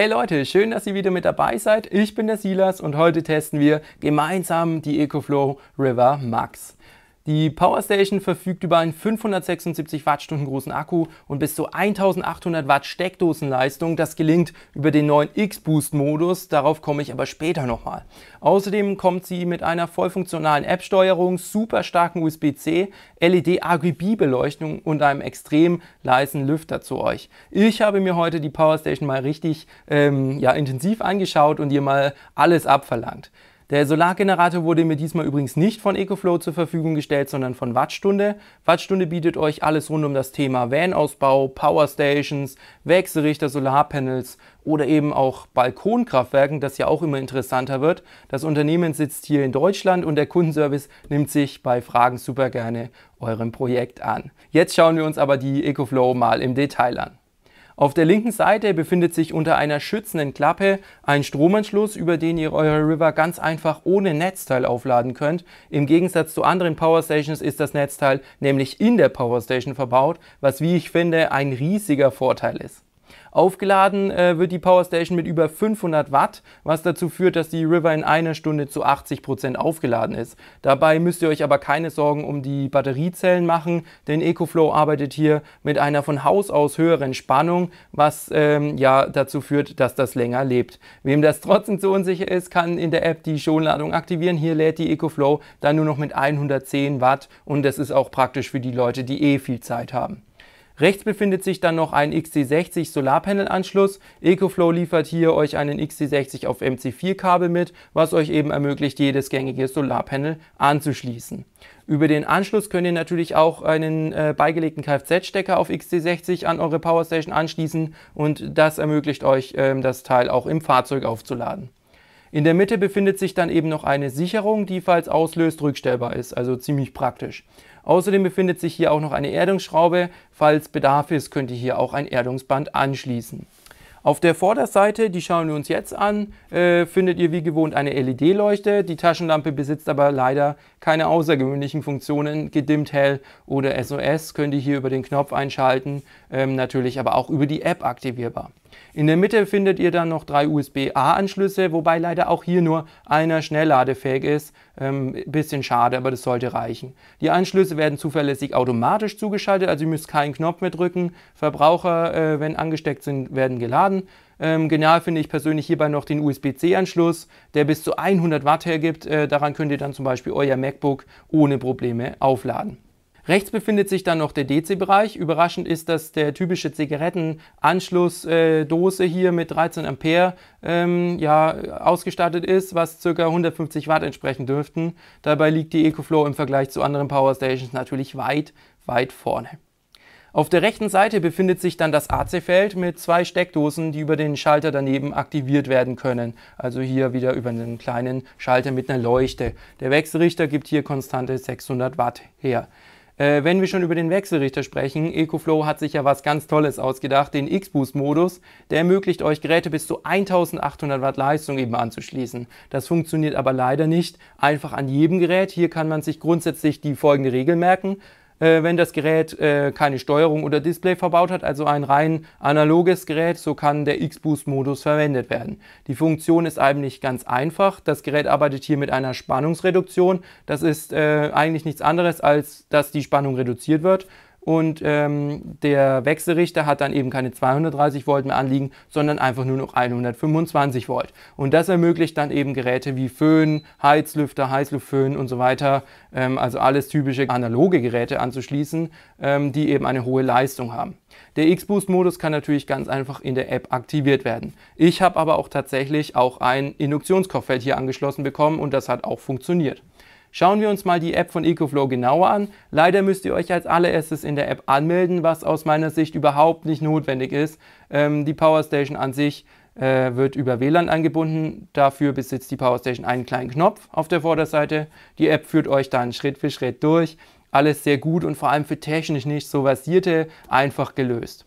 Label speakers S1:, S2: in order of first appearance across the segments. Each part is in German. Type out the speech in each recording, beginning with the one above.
S1: Hey Leute, schön, dass ihr wieder mit dabei seid. Ich bin der Silas und heute testen wir gemeinsam die EcoFlow River Max. Die Powerstation verfügt über einen 576 Wattstunden großen Akku und bis zu 1800 Watt Steckdosenleistung. Das gelingt über den neuen X-Boost-Modus, darauf komme ich aber später nochmal. Außerdem kommt sie mit einer voll funktionalen App-Steuerung, super starken USB-C, LED-RGB-Beleuchtung und einem extrem leisen Lüfter zu euch. Ich habe mir heute die Powerstation mal richtig ähm, ja, intensiv angeschaut und ihr mal alles abverlangt. Der Solargenerator wurde mir diesmal übrigens nicht von EcoFlow zur Verfügung gestellt, sondern von Wattstunde. Wattstunde bietet euch alles rund um das Thema Vanausbau, Powerstations, Wechselrichter, Solarpanels oder eben auch Balkonkraftwerken, das ja auch immer interessanter wird. Das Unternehmen sitzt hier in Deutschland und der Kundenservice nimmt sich bei Fragen super gerne eurem Projekt an. Jetzt schauen wir uns aber die EcoFlow mal im Detail an. Auf der linken Seite befindet sich unter einer schützenden Klappe ein Stromanschluss, über den ihr euer River ganz einfach ohne Netzteil aufladen könnt. Im Gegensatz zu anderen Powerstations ist das Netzteil nämlich in der Powerstation verbaut, was wie ich finde ein riesiger Vorteil ist. Aufgeladen äh, wird die Powerstation mit über 500 Watt, was dazu führt, dass die River in einer Stunde zu 80% Prozent aufgeladen ist. Dabei müsst ihr euch aber keine Sorgen um die Batteriezellen machen, denn EcoFlow arbeitet hier mit einer von Haus aus höheren Spannung, was ähm, ja dazu führt, dass das länger lebt. Wem das trotzdem zu unsicher ist, kann in der App die Schonladung aktivieren. Hier lädt die EcoFlow dann nur noch mit 110 Watt und das ist auch praktisch für die Leute, die eh viel Zeit haben. Rechts befindet sich dann noch ein XC60 Solarpanel-Anschluss. EcoFlow liefert hier euch einen XC60 auf MC4-Kabel mit, was euch eben ermöglicht, jedes gängige Solarpanel anzuschließen. Über den Anschluss könnt ihr natürlich auch einen äh, beigelegten Kfz-Stecker auf XC60 an eure Powerstation anschließen und das ermöglicht euch, äh, das Teil auch im Fahrzeug aufzuladen. In der Mitte befindet sich dann eben noch eine Sicherung, die falls auslöst rückstellbar ist, also ziemlich praktisch. Außerdem befindet sich hier auch noch eine Erdungsschraube, falls Bedarf ist, könnt ihr hier auch ein Erdungsband anschließen. Auf der Vorderseite, die schauen wir uns jetzt an, äh, findet ihr wie gewohnt eine LED-Leuchte. Die Taschenlampe besitzt aber leider keine außergewöhnlichen Funktionen. Gedimmt hell oder SOS könnt ihr hier über den Knopf einschalten, ähm, natürlich aber auch über die App aktivierbar. In der Mitte findet ihr dann noch drei USB-A-Anschlüsse, wobei leider auch hier nur einer schnellladefähig ist. Ähm, bisschen schade, aber das sollte reichen. Die Anschlüsse werden zuverlässig automatisch zugeschaltet, also ihr müsst keinen Knopf mehr drücken. Verbraucher, äh, wenn angesteckt sind, werden geladen. Ähm, genial finde ich persönlich hierbei noch den USB-C-Anschluss, der bis zu 100 Watt hergibt. Äh, daran könnt ihr dann zum Beispiel euer MacBook ohne Probleme aufladen. Rechts befindet sich dann noch der DC-Bereich. Überraschend ist, dass der typische Zigarettenanschlussdose äh, hier mit 13 Ampere ähm, ja, ausgestattet ist, was ca. 150 Watt entsprechen dürften. Dabei liegt die EcoFlow im Vergleich zu anderen Powerstations natürlich weit, weit vorne. Auf der rechten Seite befindet sich dann das AC-Feld mit zwei Steckdosen, die über den Schalter daneben aktiviert werden können. Also hier wieder über einen kleinen Schalter mit einer Leuchte. Der Wechselrichter gibt hier konstante 600 Watt her. Äh, wenn wir schon über den Wechselrichter sprechen, EcoFlow hat sich ja was ganz Tolles ausgedacht, den X-Boost-Modus. Der ermöglicht euch, Geräte bis zu 1800 Watt Leistung eben anzuschließen. Das funktioniert aber leider nicht einfach an jedem Gerät. Hier kann man sich grundsätzlich die folgende Regel merken äh, wenn das Gerät äh, keine Steuerung oder Display verbaut hat, also ein rein analoges Gerät, so kann der X-Boost-Modus verwendet werden. Die Funktion ist eigentlich ganz einfach. Das Gerät arbeitet hier mit einer Spannungsreduktion. Das ist äh, eigentlich nichts anderes, als dass die Spannung reduziert wird und ähm, der Wechselrichter hat dann eben keine 230 Volt mehr anliegen, sondern einfach nur noch 125 Volt. Und das ermöglicht dann eben Geräte wie Föhn, Heizlüfter, Heißluftföhn und so weiter, ähm, also alles typische analoge Geräte anzuschließen, ähm, die eben eine hohe Leistung haben. Der X-Boost-Modus kann natürlich ganz einfach in der App aktiviert werden. Ich habe aber auch tatsächlich auch ein Induktionskochfeld hier angeschlossen bekommen und das hat auch funktioniert. Schauen wir uns mal die App von EcoFlow genauer an. Leider müsst ihr euch als allererstes in der App anmelden, was aus meiner Sicht überhaupt nicht notwendig ist. Ähm, die Powerstation an sich äh, wird über WLAN angebunden. Dafür besitzt die Powerstation einen kleinen Knopf auf der Vorderseite. Die App führt euch dann Schritt für Schritt durch. Alles sehr gut und vor allem für technisch nicht so versierte einfach gelöst.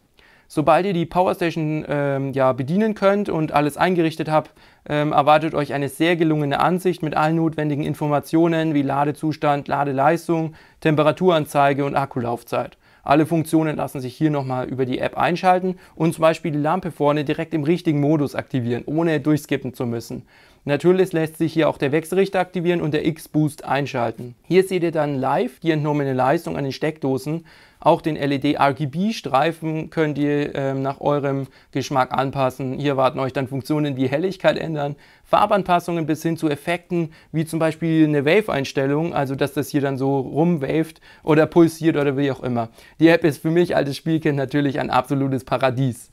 S1: Sobald ihr die Powerstation ähm, ja, bedienen könnt und alles eingerichtet habt, ähm, erwartet euch eine sehr gelungene Ansicht mit allen notwendigen Informationen wie Ladezustand, Ladeleistung, Temperaturanzeige und Akkulaufzeit. Alle Funktionen lassen sich hier nochmal über die App einschalten und zum Beispiel die Lampe vorne direkt im richtigen Modus aktivieren, ohne durchskippen zu müssen. Natürlich lässt sich hier auch der Wechselrichter aktivieren und der X-Boost einschalten. Hier seht ihr dann live die entnommene Leistung an den Steckdosen. Auch den LED-RGB-Streifen könnt ihr ähm, nach eurem Geschmack anpassen. Hier warten euch dann Funktionen wie Helligkeit ändern, Farbanpassungen bis hin zu Effekten, wie zum Beispiel eine Wave-Einstellung, also dass das hier dann so rumwaved oder pulsiert oder wie auch immer. Die App ist für mich als Spielkind natürlich ein absolutes Paradies.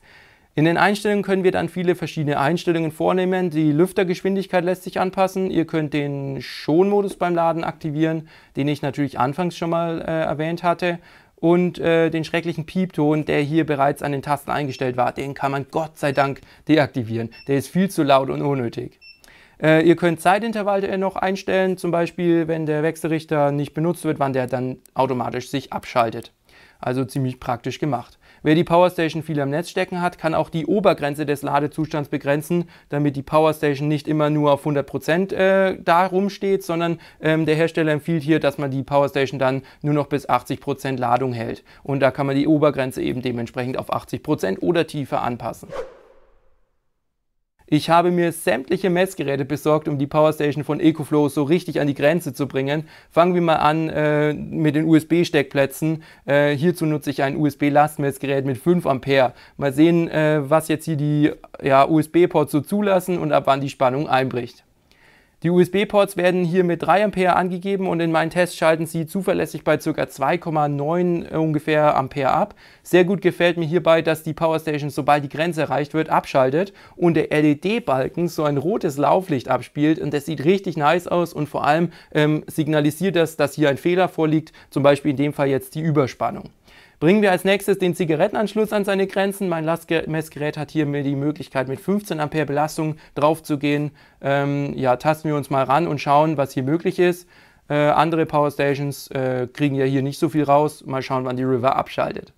S1: In den Einstellungen können wir dann viele verschiedene Einstellungen vornehmen. Die Lüftergeschwindigkeit lässt sich anpassen. Ihr könnt den Schonmodus beim Laden aktivieren, den ich natürlich anfangs schon mal äh, erwähnt hatte und äh, den schrecklichen Piepton, der hier bereits an den Tasten eingestellt war, den kann man Gott sei Dank deaktivieren. Der ist viel zu laut und unnötig. Äh, ihr könnt Zeitintervalle äh, noch einstellen, zum Beispiel wenn der Wechselrichter nicht benutzt wird, wann der dann automatisch sich abschaltet. Also ziemlich praktisch gemacht. Wer die Powerstation viel am Netz stecken hat, kann auch die Obergrenze des Ladezustands begrenzen, damit die Powerstation nicht immer nur auf 100% äh, da rumsteht, sondern ähm, der Hersteller empfiehlt hier, dass man die Powerstation dann nur noch bis 80% Ladung hält. Und da kann man die Obergrenze eben dementsprechend auf 80% oder tiefer anpassen. Ich habe mir sämtliche Messgeräte besorgt, um die Powerstation von EcoFlow so richtig an die Grenze zu bringen. Fangen wir mal an äh, mit den USB-Steckplätzen. Äh, hierzu nutze ich ein USB-Lastmessgerät mit 5 Ampere. Mal sehen, äh, was jetzt hier die ja, USB-Ports so zulassen und ab wann die Spannung einbricht. Die USB-Ports werden hier mit 3 Ampere angegeben und in meinen Tests schalten sie zuverlässig bei ca. 2,9 äh, ungefähr Ampere ab. Sehr gut gefällt mir hierbei, dass die Powerstation, sobald die Grenze erreicht wird, abschaltet und der LED-Balken so ein rotes Lauflicht abspielt und das sieht richtig nice aus und vor allem ähm, signalisiert das, dass hier ein Fehler vorliegt, zum Beispiel in dem Fall jetzt die Überspannung. Bringen wir als nächstes den Zigarettenanschluss an seine Grenzen. Mein Lastmessgerät hat hier mir die Möglichkeit, mit 15 Ampere Belastung drauf zu gehen. Ähm, ja, tasten wir uns mal ran und schauen, was hier möglich ist. Äh, andere Powerstations äh, kriegen ja hier nicht so viel raus. Mal schauen, wann die River abschaltet.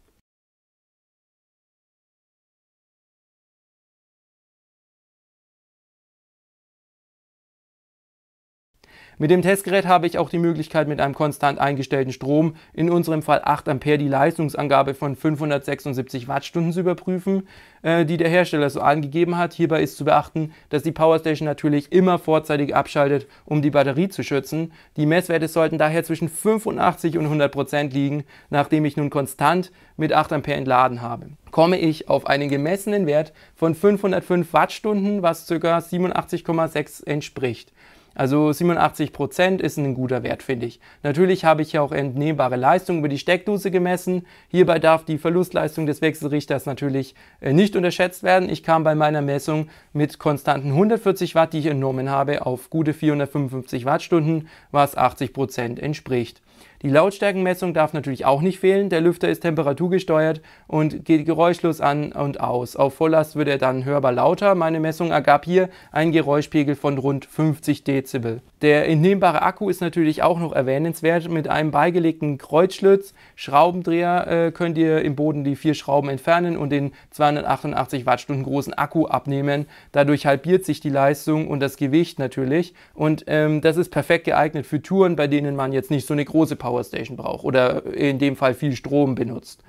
S1: Mit dem Testgerät habe ich auch die Möglichkeit, mit einem konstant eingestellten Strom, in unserem Fall 8 Ampere, die Leistungsangabe von 576 Wattstunden zu überprüfen, äh, die der Hersteller so angegeben hat. Hierbei ist zu beachten, dass die Powerstation natürlich immer vorzeitig abschaltet, um die Batterie zu schützen. Die Messwerte sollten daher zwischen 85 und 100 Prozent liegen, nachdem ich nun konstant mit 8 Ampere entladen habe. Komme ich auf einen gemessenen Wert von 505 Wattstunden, was ca. 87,6 entspricht. Also 87% ist ein guter Wert, finde ich. Natürlich habe ich ja auch entnehmbare Leistung über die Steckdose gemessen. Hierbei darf die Verlustleistung des Wechselrichters natürlich äh, nicht unterschätzt werden. Ich kam bei meiner Messung mit konstanten 140 Watt, die ich entnommen habe, auf gute 455 Wattstunden, was 80% entspricht. Die Lautstärkenmessung darf natürlich auch nicht fehlen. Der Lüfter ist temperaturgesteuert und geht geräuschlos an und aus. Auf Volllast wird er dann hörbar lauter. Meine Messung ergab hier einen Geräuschpegel von rund 50 dB. Dezibel. Der entnehmbare Akku ist natürlich auch noch erwähnenswert. Mit einem beigelegten Kreuzschlitz, Schraubendreher äh, könnt ihr im Boden die vier Schrauben entfernen und den 288 Wattstunden großen Akku abnehmen. Dadurch halbiert sich die Leistung und das Gewicht natürlich. Und ähm, das ist perfekt geeignet für Touren, bei denen man jetzt nicht so eine große Powerstation braucht oder in dem Fall viel Strom benutzt.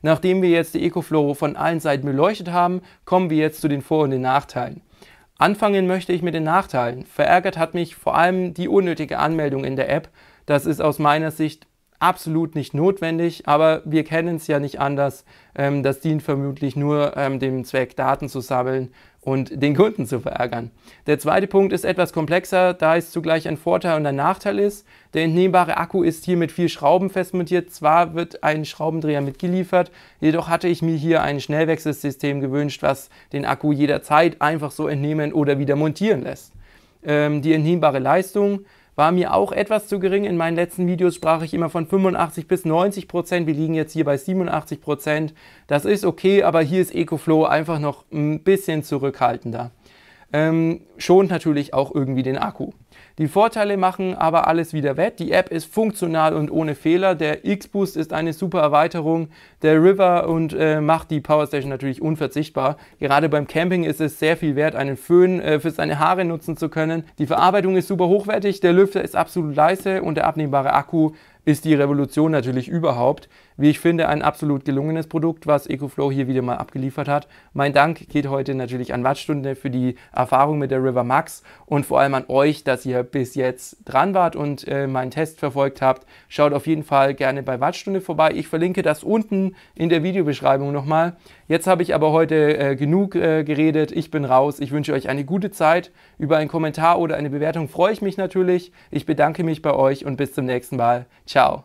S1: Nachdem wir jetzt die EcoFloro von allen Seiten beleuchtet haben, kommen wir jetzt zu den Vor- und den Nachteilen. Anfangen möchte ich mit den Nachteilen. Verärgert hat mich vor allem die unnötige Anmeldung in der App. Das ist aus meiner Sicht absolut nicht notwendig, aber wir kennen es ja nicht anders. Ähm, das dient vermutlich nur ähm, dem Zweck, Daten zu sammeln und den Kunden zu verärgern. Der zweite Punkt ist etwas komplexer, da es zugleich ein Vorteil und ein Nachteil ist. Der entnehmbare Akku ist hier mit vier Schrauben festmontiert. Zwar wird ein Schraubendreher mitgeliefert, jedoch hatte ich mir hier ein Schnellwechselsystem gewünscht, was den Akku jederzeit einfach so entnehmen oder wieder montieren lässt. Ähm, die entnehmbare Leistung war mir auch etwas zu gering. In meinen letzten Videos sprach ich immer von 85 bis 90 Prozent. Wir liegen jetzt hier bei 87 Prozent. Das ist okay, aber hier ist EcoFlow einfach noch ein bisschen zurückhaltender ähm, schont natürlich auch irgendwie den Akku. Die Vorteile machen aber alles wieder wett. Die App ist funktional und ohne Fehler. Der X-Boost ist eine super Erweiterung der River und äh, macht die Powerstation natürlich unverzichtbar. Gerade beim Camping ist es sehr viel wert, einen Föhn äh, für seine Haare nutzen zu können. Die Verarbeitung ist super hochwertig, der Lüfter ist absolut leise und der abnehmbare Akku ist die Revolution natürlich überhaupt wie ich finde, ein absolut gelungenes Produkt, was EcoFlow hier wieder mal abgeliefert hat. Mein Dank geht heute natürlich an Wattstunde für die Erfahrung mit der River Max und vor allem an euch, dass ihr bis jetzt dran wart und äh, meinen Test verfolgt habt. Schaut auf jeden Fall gerne bei Wattstunde vorbei. Ich verlinke das unten in der Videobeschreibung nochmal. Jetzt habe ich aber heute äh, genug äh, geredet. Ich bin raus. Ich wünsche euch eine gute Zeit. Über einen Kommentar oder eine Bewertung freue ich mich natürlich. Ich bedanke mich bei euch und bis zum nächsten Mal. Ciao.